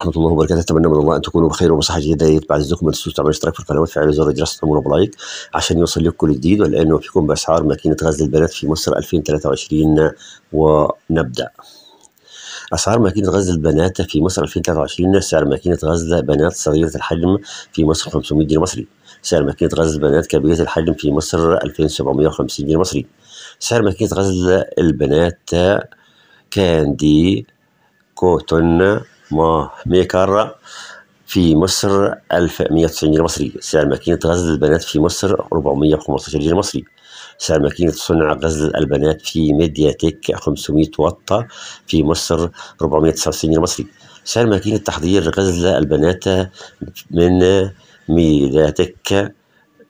ورحمة الله وبركاته أتمنى من الله أن تكونوا بخير وبصحة جيدة بعد إذنكم ما تنسوش تعملوا اشتراك في القناة وتفعلوا زر الجرس وتعملوا بلايك عشان يوصل لكم كل جديد والآن نوفيكم بأسعار ماكينة غزل البنات في مصر 2023 ونبدأ أسعار ماكينة غزل البنات في مصر 2023 سعر ماكينة غزل بنات صغيرة الحجم في مصر 500 جنيه مصري سعر ماكينة غزل البنات كبيرة الحجم في مصر 2750 جنيه مصري سعر ماكينة غزل البنات كاندي كوتون ما ميكارا في مصر 1190 جنيه مصري سعر ماكينة غزل البنات في مصر 415 جنيه مصري سعر ماكينة صنع غزل البنات في ميديا تيك 500 واط في مصر 469 جنيه مصري سعر ماكينة تحضير غزل البنات من تيك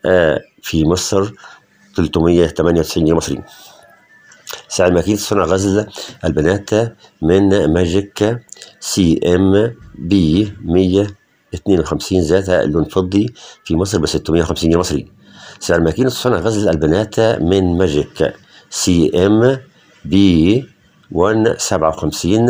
آه، في مصر 398 جنيه مصري سعر ماكينة صنع غزل البنات من ماجيك سي ام بي 152 ذات لون فضي في مصر ب 650 جنيه مصري سعر ماكينة صنع غزل البنات من ماجيك سي ام بي 157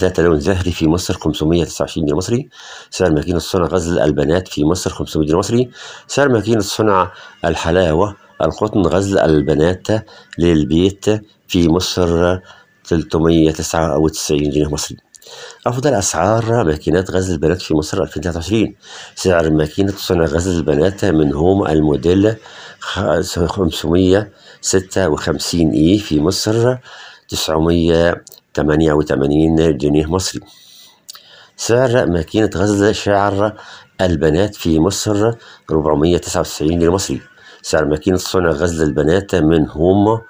ذات لون زهري في مصر 529 جنيه مصري سعر ماكينة صنع غزل البنات في مصر 500 جنيه مصري سعر ماكينة صنع الحلاوة القطن غزل البنات للبيت في مصر 399 جنيه مصري أفضل أسعار ماكينات غزل البنات في مصر 2023 سعر ماكينة صنع غزل البنات من هوم الموديل 556 إي في مصر 988 جنيه مصري سعر ماكينة غزل شعر البنات في مصر 499 جنيه مصري سعر ماكينة صنع غزل البنات من هوم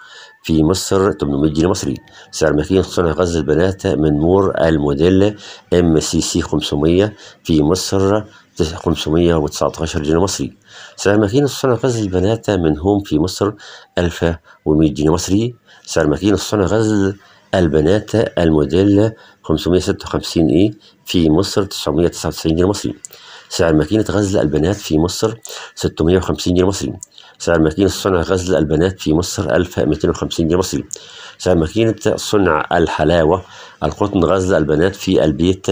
في مصر 800 جنيه مصري سعر ماكينة صنع غزل البنات من مور الموديل ام سي سي 500 في مصر 519 جنيه مصري سعر ماكينة صنع غزل البنات من هوم في مصر 1100 جنيه مصري سعر ماكينة صنع غزل البنات الموديل 556 اي في مصر 999 جنيه مصري سعر ماكينة غزل البنات في مصر 650 جنيه مصري سعر ماكينة صنع غزل البنات في مصر 1250 جنيه مصري سعر ماكينة صنع الحلاوة القطن غزل البنات في البيت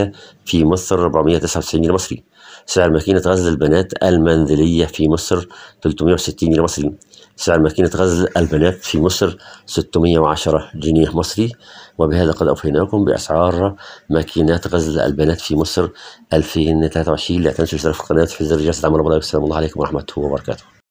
في مصر 499 جنيه مصري سعر ماكينة غزل البنات المنزلية في مصر 360 جنيه مصري سعر ماكينة غزل البنات في مصر 610 جنيه مصري وبهذا قد أوفيناكم بأسعار ماكينات غزل البنات في مصر 2023 لا تنسوا الاشتراك في القناة في زر الجرس دعم الله والسلام عليكم ورحمة الله وبركاته